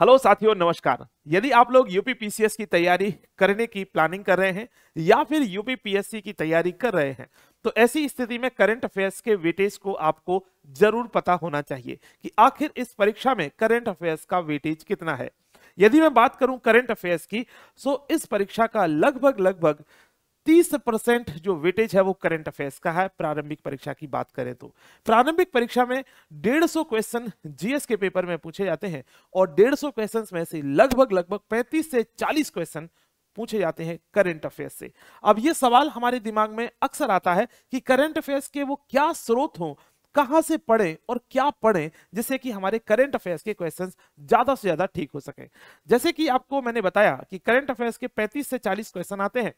hello साथियों नमस्कार यदि आप लोग यूपी पीसीएस की तैयारी करने की प्लानिंग कर रहे हैं या फिर यूपी पीएससी की तैयारी कर रहे हैं तो ऐसी स्थिति में करंट अफेयर्स के वेटेज को आपको जरूर पता होना चाहिए कि आखिर इस परीक्षा में करंट अफेयर्स का वेटेज कितना है यदि मैं बात करूं करंट अफेयर्स की सो तो इस परीक्षा का लगभग लगभग 30% परसेंट जो वेटेज है वो करंट अफेयर्स का है प्रारंभिक परीक्षा की बात करें तो प्रारंभिक परीक्षा में डेढ़ सौ क्वेश्चन जीएस के पेपर में पूछे जाते हैं और डेढ़ सौ क्वेश्चन में से लगभग लगभग पैंतीस से चालीस क्वेश्चन पूछे जाते हैं करंट अफेयर्स से अब ये सवाल हमारे दिमाग में अक्सर आता है कि करंट अफेयर्स के वो क्या स्रोत हों कहा से पढ़ें और क्या पढ़ें जिससे कि हमारे करंट अफेयर्स के क्वेश्चंस ज्यादा से ज्यादा ठीक हो सके जैसे कि आपको मैंने बताया कि करंट अफेयर्स के 35 से 40 क्वेश्चन आते हैं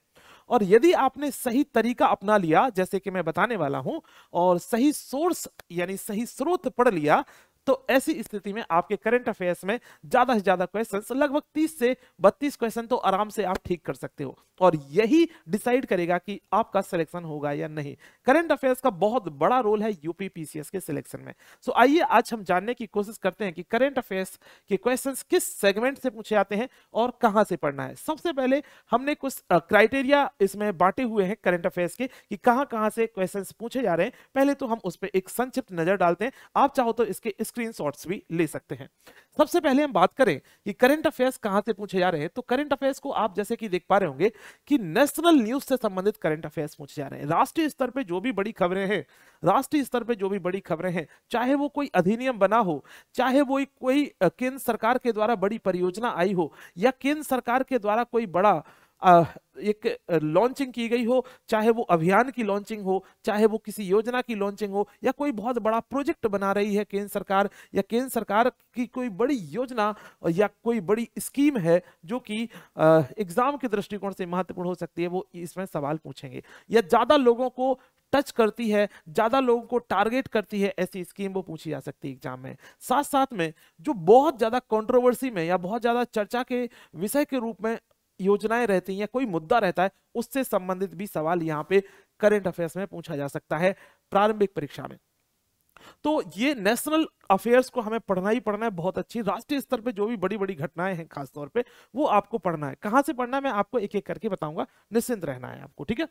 और यदि आपने सही तरीका अपना लिया जैसे कि मैं बताने वाला हूं और सही सोर्स यानी सही स्रोत पढ़ लिया तो ऐसी स्थिति में आपके करंट अफेयर्स में ज्यादा से ज्यादा क्वेश्चन लगभग तीस से बत्तीस क्वेश्चन तो आराम से आप ठीक कर सकते हो और यही डिसाइड करेगा कि आपका सिलेक्शन होगा या नहीं करंट अफेयर्स का बहुत बड़ा रोल है यूपी पीसीएस के सिलेक्शन में सो आइए आज हम जानने की कोशिश करते हैं कि करंट अफेयर्स के क्वेश्चन किस सेगमेंट से पूछे जाते हैं और कहां से पढ़ना है सबसे पहले हमने कुछ क्राइटेरिया इसमें बांटे हुए हैं करंट अफेयर्स के कि कहां कहां से क्वेश्चन पूछे जा रहे हैं पहले तो हम उस पर एक संक्षिप्त नजर डालते हैं आप चाहो तो इसके इस स्क्रीन भी ले सकते हैं सबसे पहले हम बात करें कि करंट अफेयर्स कहाँ से पूछे जा रहे हैं तो करंट अफेयर्स को आप जैसे कि देख पा रहे होंगे कि नेशनल न्यूज से संबंधित करंट अफेयर्स पूछे जा रहे हैं राष्ट्रीय स्तर पर जो भी बड़ी खबरें हैं राष्ट्रीय स्तर पर जो भी बड़ी खबरें हैं चाहे वो कोई अधिनियम बना हो चाहे वो कोई केंद्र सरकार के द्वारा बड़ी परियोजना आई हो या केंद्र सरकार के द्वारा कोई बड़ा एक लॉन्चिंग की गई हो चाहे वो अभियान की लॉन्चिंग हो चाहे वो किसी योजना की लॉन्चिंग हो या कोई बहुत बड़ा प्रोजेक्ट बना रही है केंद्र सरकार या केंद्र सरकार की कोई बड़ी योजना या कोई बड़ी स्कीम है जो कि एग्जाम के दृष्टिकोण से महत्वपूर्ण हो सकती है वो इसमें सवाल पूछेंगे या ज़्यादा लोगों को टच करती है ज़्यादा लोगों को टारगेट करती है ऐसी स्कीम वो पूछी जा सकती है एग्जाम में साथ साथ में जो बहुत ज़्यादा कंट्रोवर्सी में या बहुत ज़्यादा चर्चा के विषय के रूप में योजनाएं रहती हैं या कोई मुद्दा रहता है उससे संबंधित भी सवाल यहाँ पे करेंट अफेयर्स में पूछा जा सकता है प्रारंभिक परीक्षा में तो ये नेशनल अफेयर्स को हमें पढ़ना ही पढ़ना है बहुत अच्छी राष्ट्रीय स्तर पे जो भी बड़ी बड़ी घटनाएं हैं खासतौर पे वो आपको पढ़ना है कहां से पढ़ना है मैं आपको एक एक करके बताऊंगा निश्चिंत रहना है आपको ठीक है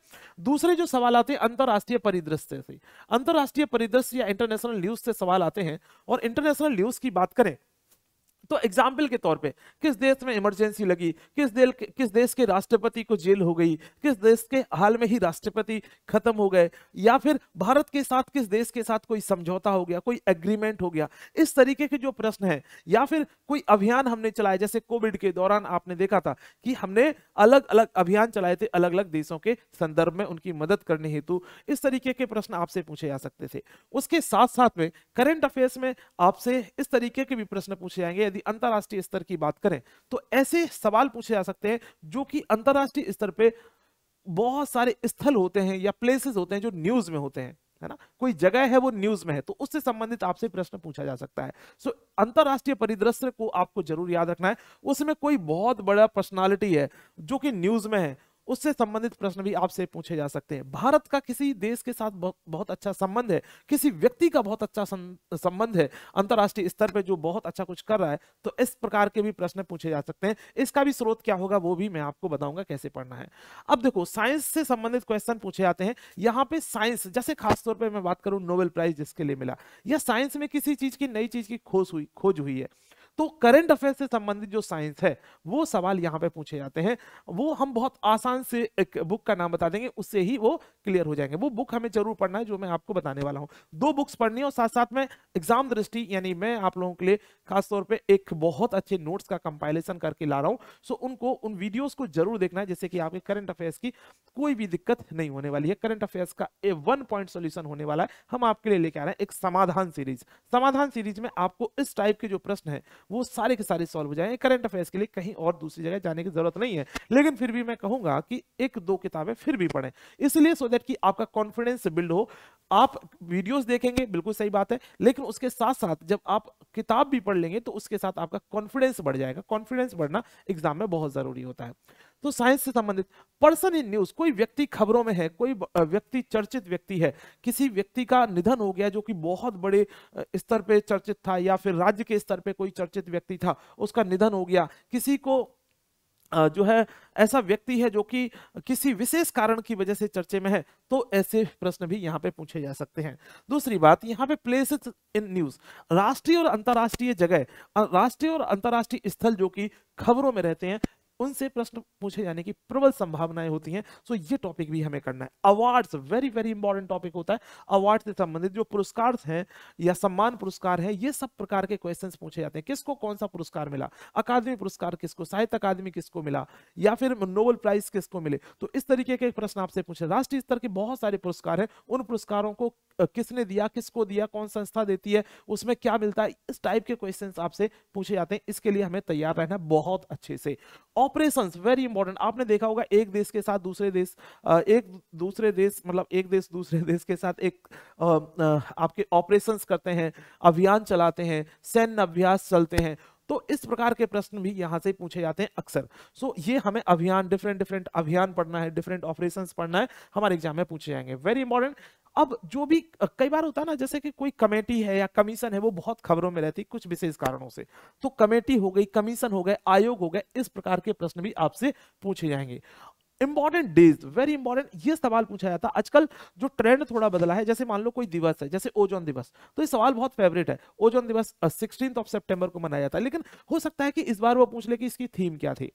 दूसरे जो सवाल आते हैं अंतरराष्ट्रीय परिदृश्य से अंतरराष्ट्रीय परिदृश्य या इंटरनेशनल न्यूज से सवाल आते हैं और इंटरनेशनल न्यूज की बात करें तो एग्जाम्पल के तौर पे किस देश में इमरजेंसी लगी किस देश किस देश के राष्ट्रपति को जेल हो गई किस देश के हाल में ही राष्ट्रपति खत्म हो गए या फिर भारत के साथ किस देश के साथ कोई समझौता हो गया कोई एग्रीमेंट हो गया इस तरीके के जो प्रश्न है या फिर कोई अभियान हमने चलाया जैसे कोविड के दौरान आपने देखा था कि हमने अलग अलग अभियान चलाए थे अलग अलग देशों के संदर्भ में उनकी मदद करने हेतु इस तरीके के प्रश्न आपसे पूछे जा सकते थे उसके साथ साथ में करेंट अफेयर्स में आपसे इस तरीके के भी प्रश्न पूछे जाएंगे यदि यदि अंतरराष्ट्रीय स्तर की बात करें तो ऐसे सवाल पूछे जा सकते हैं जो कि अंतरराष्ट्रीय स्तर पे बहुत सारे स्थल होते हैं या प्लेसेस होते हैं जो न्यूज में होते हैं है ना कोई जगह है वो न्यूज में है तो उससे संबंधित आपसे प्रश्न पूछा जा सकता है सो अंतरराष्ट्रीय परिदृश्य को आपको जरूर याद रखना है उसमें कोई बहुत बड़ा पर्सनालिटी है जो कि न्यूज में है उससे संबंधित प्रश्न भी आपसे पूछे जा सकते हैं भारत का किसी देश के साथ बहुत अच्छा संबंध है किसी व्यक्ति का बहुत अच्छा संबंध है अंतरराष्ट्रीय स्तर पर जो बहुत अच्छा कुछ कर रहा है तो इस प्रकार के भी प्रश्न पूछे जा सकते हैं इसका भी स्रोत क्या होगा वो भी मैं आपको बताऊंगा कैसे पढ़ना है अब देखो साइंस से संबंधित क्वेश्चन पूछे जाते हैं यहाँ पे साइंस जैसे खासतौर पर मैं बात करूं नोबेल प्राइज जिसके लिए मिला या साइंस में किसी चीज की नई चीज की खोज हुई खोज हुई है तो करंट अफेयर से संबंधित जो साइंस है वो सवाल यहाँ पे पूछे जाते हैं वो हम बहुत आसान से एक बुक का नाम बता देंगे उससे ही वो क्लियर हो जाएंगे वो बुक हमें जरूर पढ़ना है जो मैं आपको बताने वाला हूँ दो बुक्स पढ़नी है और साथ साथ में एग्जाम दृष्टि यानी मैं आप लोगों के लिए खासतौर पर एक बहुत अच्छे नोट्स का कंपाइलेशन करके ला रहा हूँ सो उनको उन वीडियोज को जरूर देखना है जैसे कि आपके करंट अफेयर्स की कोई भी दिक्कत नहीं होने वाली है करंट अफेयर्स का ए वन पॉइंट सोल्यूशन होने वाला है हम आपके लिए लेके आ रहे हैं एक समाधान सीरीज समाधान सीरीज में आपको इस टाइप के जो प्रश्न है वो सारे के सारे सॉल्व हो जाएंगे करंट अफेयर्स के लिए कहीं और दूसरी जगह जाने की जरूरत नहीं है लेकिन फिर भी मैं कहूंगा कि एक दो किताबें फिर भी पढ़ें इसलिए सो देट कि आपका कॉन्फिडेंस बिल्ड हो आप वीडियोस देखेंगे बिल्कुल सही बात है लेकिन उसके साथ साथ जब आप किताब भी पढ़ लेंगे तो उसके साथ आपका कॉन्फिडेंस बढ़ जाएगा कॉन्फिडेंस बढ़ना एग्जाम में बहुत जरूरी होता है तो साइंस से संबंधित पर्सन इन न्यूज कोई व्यक्ति खबरों में है कोई व्यक्ति चर्चित व्यक्ति है किसी व्यक्ति का निधन हो गया जो कि बहुत बड़े स्तर पे चर्चित था या फिर राज्य के स्तर पे कोई चर्चित व्यक्ति था उसका निधन हो गया किसी को जो है ऐसा व्यक्ति है जो कि किसी विशेष कारण की वजह से चर्चे में है तो ऐसे प्रश्न भी यहाँ पे पूछे जा सकते हैं दूसरी बात यहाँ पे प्लेस इन न्यूज राष्ट्रीय और अंतर्राष्ट्रीय जगह राष्ट्रीय और अंतर्राष्ट्रीय स्थल जो कि खबरों में रहते हैं उनसे प्रश्न पूछे जाने की प्रबल संभावनाएं होती हैं सो ये टॉपिक भी हमें करना है awards very very important topic होता है अवार्ड से संबंधित जो पुरस्कार हैं या सम्मान पुरस्कार हैं ये सब प्रकार के क्वेश्चंस पूछे जाते हैं किसको कौन सा पुरस्कार मिला अकादमी पुरस्कार किसको साहित्य अकादमी किसको मिला या फिर नोबल प्राइज किसको मिले तो इस तरीके के प्रश्न आपसे पूछे राष्ट्रीय स्तर के बहुत सारे पुरस्कार हैं उन पुरस्कारों को किसने दिया किसको दिया कौन संस्था देती है उसमें क्या मिलता है इस टाइप के क्वेश्चन आपसे पूछे जाते हैं इसके लिए हमें तैयार रहना बहुत अच्छे से ऑपरेशन वेरी इंपॉर्टेंट आपने देखा होगा एक देश के साथ दूसरे देश एक दूसरे देश मतलब एक देश दूसरे देश के साथ एक आपके ऑपरेशन करते हैं अभियान चलाते हैं सैन्य अभ्यास चलते हैं तो इस प्रकार के प्रश्न भी यहाँ से पूछे जाते हैं अक्सर सो ये हमें अभियान डिफरेंट डिफरेंट अभियान पढ़ना है डिफरेंट ऑपरेशन पढ़ना है हमारे एग्जाम में पूछे जाएंगे वेरी इंपॉर्टेंट अब जो भी कई बार होता है ना जैसे कि कोई कमेटी है या कमीशन है वो बहुत खबरों में रहती कुछ विशेष कारणों से तो कमेटी हो गई कमीशन हो गए आयोग हो गए इस प्रकार के प्रश्न भी आपसे पूछे जाएंगे इंपॉर्टेंट डेज वेरी इंपॉर्टेंट ये सवाल पूछा जाता है आजकल जो ट्रेंड थोड़ा बदला है जैसे मान लो कोई दिवस है जैसे ओजोन दिवस तो ये सवाल बहुत फेवरेट है ओजोन दिवस सिक्सटीन ऑफ सेप्टेम्बर को मनाया जाता है लेकिन हो सकता है कि इस बार वो पूछ ले कि इसकी थीम क्या थी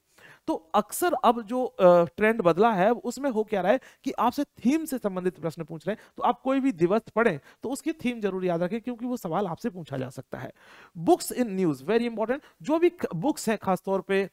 तो अक्सर अब जो ट्रेंड बदला है उसमें हो क्या रहा है कि आपसे थीम से संबंधित प्रश्न पूछ रहे हैं तो आप कोई भी दिवस पढ़ें तो उसकी थीम जरूर याद रखें क्योंकि वो सवाल आपसे पूछा जा सकता है books in news very important जो भी बुक्स है खासतौर पर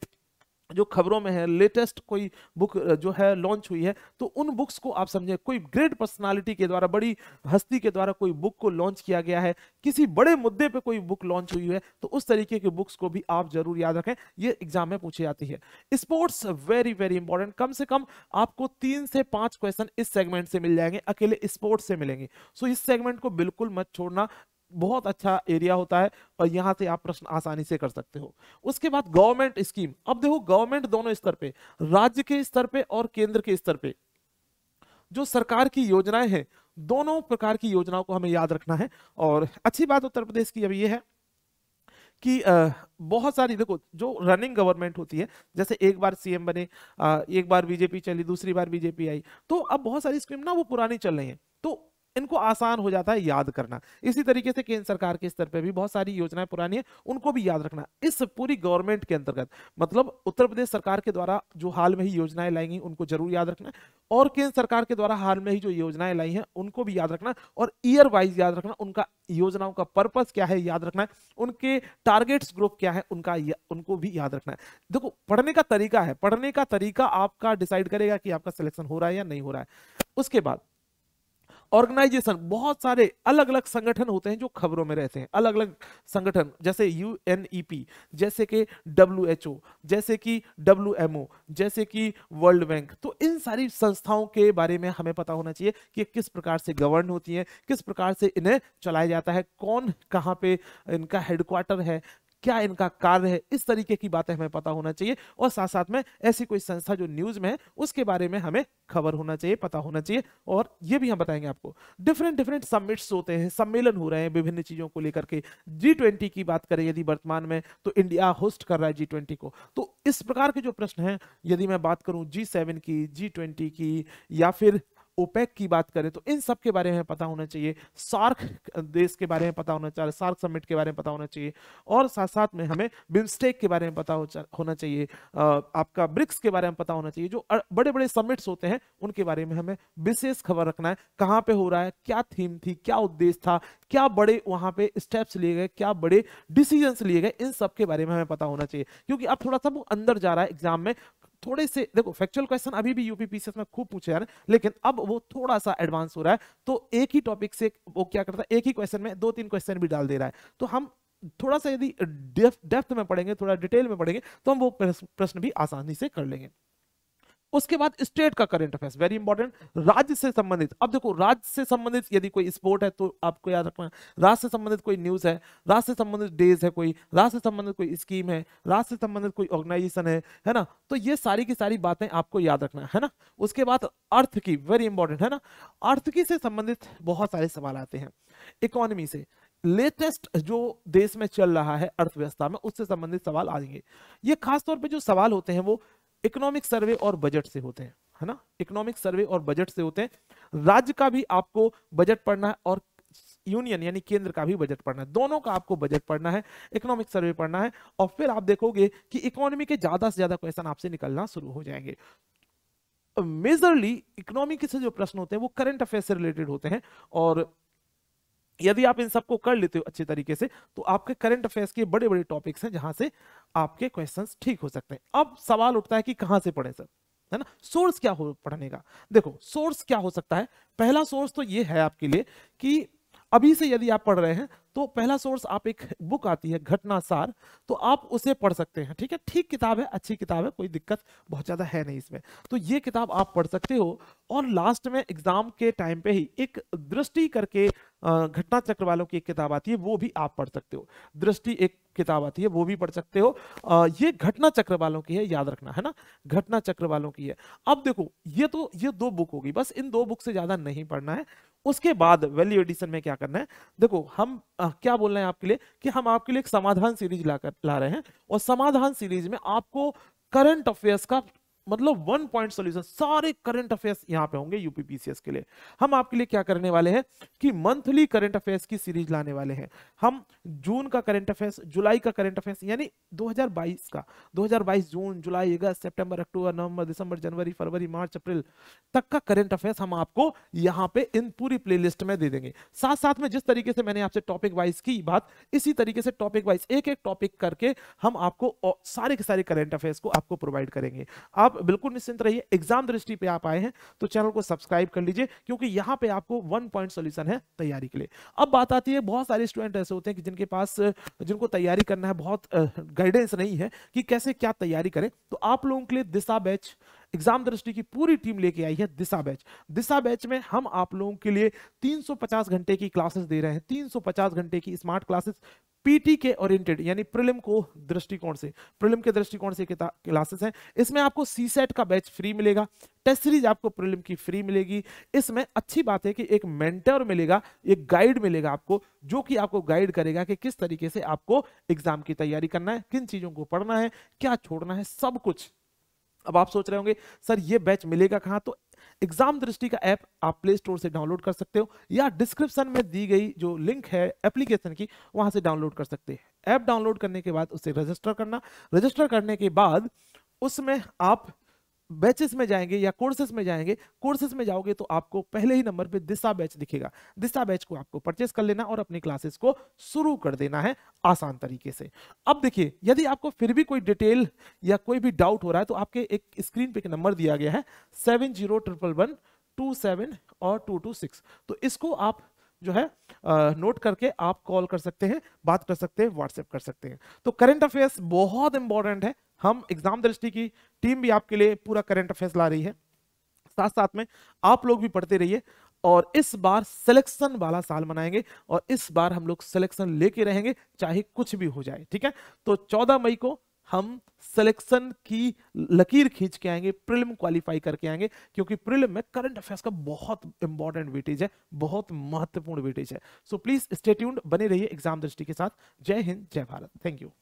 जो खबरों में है लेटेस्ट कोई बुक जो है लॉन्च हुई है तो उन बुक्स को आप समझें कोई ग्रेट पर्सनालिटी के द्वारा बड़ी हस्ती के द्वारा कोई बुक को लॉन्च किया गया है किसी बड़े मुद्दे पे कोई बुक लॉन्च हुई है तो उस तरीके की बुक्स को भी आप जरूर याद रखें ये एग्जाम में पूछी जाती है स्पोर्ट्स वेरी वेरी इंपॉर्टेंट कम से कम आपको तीन से पांच क्वेश्चन इस सेगमेंट से मिल जाएंगे अकेले स्पोर्ट्स से मिलेंगे सो इस सेगमेंट को बिल्कुल मत छोड़ना बहुत अच्छा एरिया होता है और यहाँ से आप प्रश्न आसानी से कर सकते हो उसके बाद गवर्नमेंट स्कीम अब देखो गवर्नमेंट दोनों स्तर पे राज्य के स्तर पे और केंद्र के स्तर पे जो सरकार की योजनाएं हैं दोनों प्रकार की योजनाओं को हमें याद रखना है और अच्छी बात उत्तर प्रदेश की अब ये है कि बहुत सारी देखो जो रनिंग गवर्नमेंट होती है जैसे एक बार सीएम बने एक बार बीजेपी चली दूसरी बार बीजेपी आई तो अब बहुत सारी स्कीम ना वो पुरानी चल रही है तो इनको आसान हो जाता है याद करना इसी तरीके से केंद्र सरकार के स्तर पर भी बहुत सारी योजनाएं पुरानी है उनको भी याद रखना इस पूरी गवर्नमेंट के अंतर्गत मतलब उत्तर प्रदेश सरकार के द्वारा जो हाल में ही योजनाएं लाई गई उनको जरूर याद रखना और केंद्र सरकार के द्वारा हाल में ही जो योजनाएं लाई हैं उनको भी याद रखना और ईयर वाइज याद रखना उनका योजनाओं का पर्पज क्या है याद रखना है उनके टारगेट्स ग्रुप क्या है उनका उनको भी याद रखना है देखो पढ़ने का तरीका है पढ़ने का तरीका आपका डिसाइड करेगा कि आपका सिलेक्शन हो रहा है या नहीं हो रहा है उसके बाद ऑर्गेनाइजेशन बहुत सारे अलग अलग संगठन होते हैं जो खबरों में रहते हैं अलग अलग संगठन जैसे यू e जैसे कि डब्ल्यू जैसे कि डब्ल्यू जैसे कि वर्ल्ड बैंक तो इन सारी संस्थाओं के बारे में हमें पता होना चाहिए कि किस प्रकार से गवर्न होती है किस प्रकार से इन्हें चलाया जाता है कौन कहाँ पे इनका हेडक्वार्टर है क्या इनका कार्य है इस तरीके की बातें हमें पता होना चाहिए और साथ साथ में ऐसी कोई संस्था जो न्यूज में है उसके बारे में हमें खबर होना चाहिए पता होना चाहिए और ये भी हम बताएंगे आपको डिफरेंट डिफरेंट समिट्स होते हैं सम्मेलन हो रहे हैं विभिन्न चीजों को लेकर के जी ट्वेंटी की बात करें यदि वर्तमान में तो इंडिया होस्ट कर रहा है जी ट्वेंटी को तो इस प्रकार के जो प्रश्न है यदि मैं बात करूं जी सेवन की जी ट्वेंटी की या फिर ओपेक की बात करें तो इन सब के बारे में पता होना चाहिए सार्क देश के बारे में पता होना चाहिए सार्क समिट के बारे में पता होना चाहिए और साथ साथ में हमें बिम्स्टेक के बारे में पता होना चाहिए आपका ब्रिक्स के बारे में पता होना चाहिए जो बड़े बड़े समिट्स होते हैं उनके बारे में हमें विशेष खबर रखना है कहाँ पे हो रहा है क्या थीम थी क्या उद्देश्य था क्या बड़े वहाँ पे स्टेप्स लिए गए क्या बड़े डिसीजन लिए गए इन सब के बारे में हमें पता होना चाहिए क्योंकि अब थोड़ा सा वो अंदर जा रहा है एग्जाम में थोड़े से देखो फैक्चुअल क्वेश्चन अभी भी यूपीपीसीएस में खूब पूछे जा रहे लेकिन अब वो थोड़ा सा एडवांस हो रहा है तो एक ही टॉपिक से वो क्या करता है एक ही क्वेश्चन में दो तीन क्वेश्चन भी डाल दे रहा है तो हम थोड़ा सा यदि डेप्थ में पढ़ेंगे थोड़ा डिटेल में पढ़ेंगे तो हम वो प्रश्न भी आसानी से कर लेंगे उसके बाद स्टेट का करंट अफेयर्स वेरी इंपॉर्टेंट राज्य से संबंधित अब देखो राज्य से संबंधित यदि कोई स्पोर्ट है तो आपको याद रखना राज्य से संबंधित कोई न्यूज है राज्य से संबंधित डेज है कोई राज्य से संबंधित कोई स्कीम है राज्य से संबंधित कोई ऑर्गेनाइजेशन है है ना तो ये सारी की सारी बातें आपको याद रखना है ना उसके बाद अर्थ की वेरी इंपॉर्टेंट है ना अर्थ की से संबंधित बहुत सारे सवाल आते हैं इकोनॉमी से लेटेस्ट जो देश में चल रहा है अर्थव्यवस्था में उससे संबंधित सवाल आएंगे ये खास तौर पे जो सवाल होते हैं वो इकोनॉमिक सर्वे और बजट से होते हैं है ना इकोनॉमिक सर्वे और बजट से होते हैं राज्य का भी आपको बजट पढ़ना है और यूनियन यानी केंद्र का भी बजट पढ़ना है दोनों का आपको बजट पढ़ना है इकोनॉमिक सर्वे पढ़ना है और फिर आप देखोगे कि इकोनॉमी के ज्यादा से ज्यादा क्वेश्चन आपसे निकलना शुरू हो जाएंगे मेजरली इकोनॉमी से जो प्रश्न होते हैं वो करंट अफेयर से रिलेटेड होते हैं और यदि आप इन सबको कर लेते हो अच्छे तरीके से तो आपके करंट अफेयर्स के बड़े बड़े टॉपिक्स हैं जहां से आपके क्वेश्चन ठीक हो सकते हैं अब सवाल उठता है कि कहां से पढ़े सर है ना सोर्स क्या हो पढ़ने का देखो सोर्स क्या हो सकता है पहला सोर्स तो ये है आपके लिए कि अभी से यदि आप पढ़ रहे हैं तो पहला सोर्स आप एक बुक आती है सार तो आप उसे पढ़ सकते हैं ठीक है ठीक किताब है अच्छी किताब है कोई दिक्कत बहुत ज़्यादा है नहीं इसमें तो ये किताब आप पढ़ सकते हो और लास्ट में एग्जाम के टाइम पे ही एक दृष्टि करके घटना चक्र वालों की एक किताब आती है वो भी आप पढ़ सकते हो दृष्टि एक किताब आती है वो भी पढ़ सकते हो आ, ये घटना चक्र वालों की है याद रखना है ना घटना चक्र वालों की है अब देखो ये तो ये दो बुक होगी बस इन दो बुक से ज़्यादा नहीं पढ़ना है उसके बाद वैल्यू एडिशन में क्या करना है देखो हम आ, क्या बोल रहे हैं आपके लिए कि हम आपके लिए एक समाधान सीरीज ला कर ला रहे हैं और समाधान सीरीज में आपको करंट अफेयर्स का मतलब वन पॉइंट सोल्यूशन सारे करंट अफेयर्स यहाँ पे होंगे यूपीपीसीएस के लिए हम आपके लिए क्या करने वाले हैं कि मंथली करंट अफेयर्स की सीरीज लाने वाले हैं हम जून का करंट अफेयर्स जुलाई का करंट अफेयर्स यानी 2022 का 2022 जून जुलाई अगस्त सितंबर अक्टूबर नवंबर दिसंबर जनवरी फरवरी मार्च अप्रैल तक का करंट अफेयर्स हम आपको यहाँ पे इन पूरी प्ले में दे देंगे साथ साथ में जिस तरीके से मैंने आपसे टॉपिक वाइज की बात इसी तरीके से टॉपिक वाइज एक एक टॉपिक करके हम आपको सारे के सारे करेंट अफेयर्स को आपको प्रोवाइड करेंगे आप बिल्कुल निश्चिंत रहिए एग्जाम दृष्टि पे आप आए हैं तो चैनल को सब्सक्राइब कर लीजिए क्योंकि यहाँ पे आपको वन पॉइंट सोल्यूशन है तैयारी के लिए अब बात आती है बहुत सारे स्टूडेंट ऐसे होते हैं कि जिनके पास जिनको तैयारी करना है बहुत गाइडेंस नहीं है कि कैसे क्या तैयारी करें तो आप लोगों के लिए दिशा बैच एग्जाम दृष्टि की पूरी टीम लेके आई है दिशा बैच दिशा बैच में हम आप लोगों के लिए 350 घंटे की क्लासेस दे रहे हैं 350 घंटे की स्मार्ट क्लासेस पीटी के ओरिएंटेड यानी प्रिलिम को दृष्टिकोण से प्रिलिम के दृष्टिकोण से क्लासेस हैं इसमें आपको सी सेट का बैच फ्री मिलेगा टेस्ट सीरीज आपको प्रिलिम की फ्री मिलेगी इसमें अच्छी बात है कि एक मेंटर मिलेगा एक गाइड मिलेगा आपको जो कि आपको गाइड करेगा कि किस तरीके से आपको एग्जाम की तैयारी करना है किन चीजों को पढ़ना है क्या छोड़ना है सब कुछ अब आप सोच रहे होंगे सर ये बैच मिलेगा कहाँ तो एग्जाम दृष्टि का ऐप आप प्ले स्टोर से डाउनलोड कर सकते हो या डिस्क्रिप्शन में दी गई जो लिंक है एप्लीकेशन की वहां से डाउनलोड कर सकते हैं ऐप डाउनलोड करने के बाद उसे रजिस्टर करना रजिस्टर करने के बाद उसमें आप बैचेस में जाएंगे या कोर्सेज में जाएंगे कोर्सेस में जाओगे तो आपको पहले ही नंबर पे दिशा बैच दिखेगा दिशा बैच को आपको परचेस कर लेना और अपनी क्लासेस को शुरू कर देना है आसान तरीके से अब देखिए यदि आपको फिर भी कोई डिटेल या कोई भी डाउट हो रहा है तो आपके एक स्क्रीन पे एक नंबर दिया गया है seven zero triple one two seven और टू टू सिक्स तो इसको आप जो है नोट करके आप कॉल कर सकते हैं बात कर सकते हैं व्हाट्सएप कर सकते हैं तो करंट अफेयर्स बहुत इंपॉर्टेंट है हम एग्जाम दृष्टि की टीम भी आपके लिए पूरा करंट अफेयर्स ला रही है साथ साथ में आप लोग भी पढ़ते रहिए और इस बार सिलेक्शन वाला साल मनाएंगे और इस बार हम लोग सिलेक्शन लेके रहेंगे चाहे कुछ भी हो जाए ठीक है तो 14 मई को हम सिलेक्शन की लकीर खींच के आएंगे प्रिलिम क्वालिफाई करके आएंगे क्योंकि प्रिलिम में करंट अफेयर्स का बहुत इंपॉर्टेंट वेटेज है बहुत महत्वपूर्ण वेटेज है सो प्लीज स्टेट्यून्ड बने रहिए एग्जाम दृष्टि के साथ जय हिंद जय भारत थैंक यू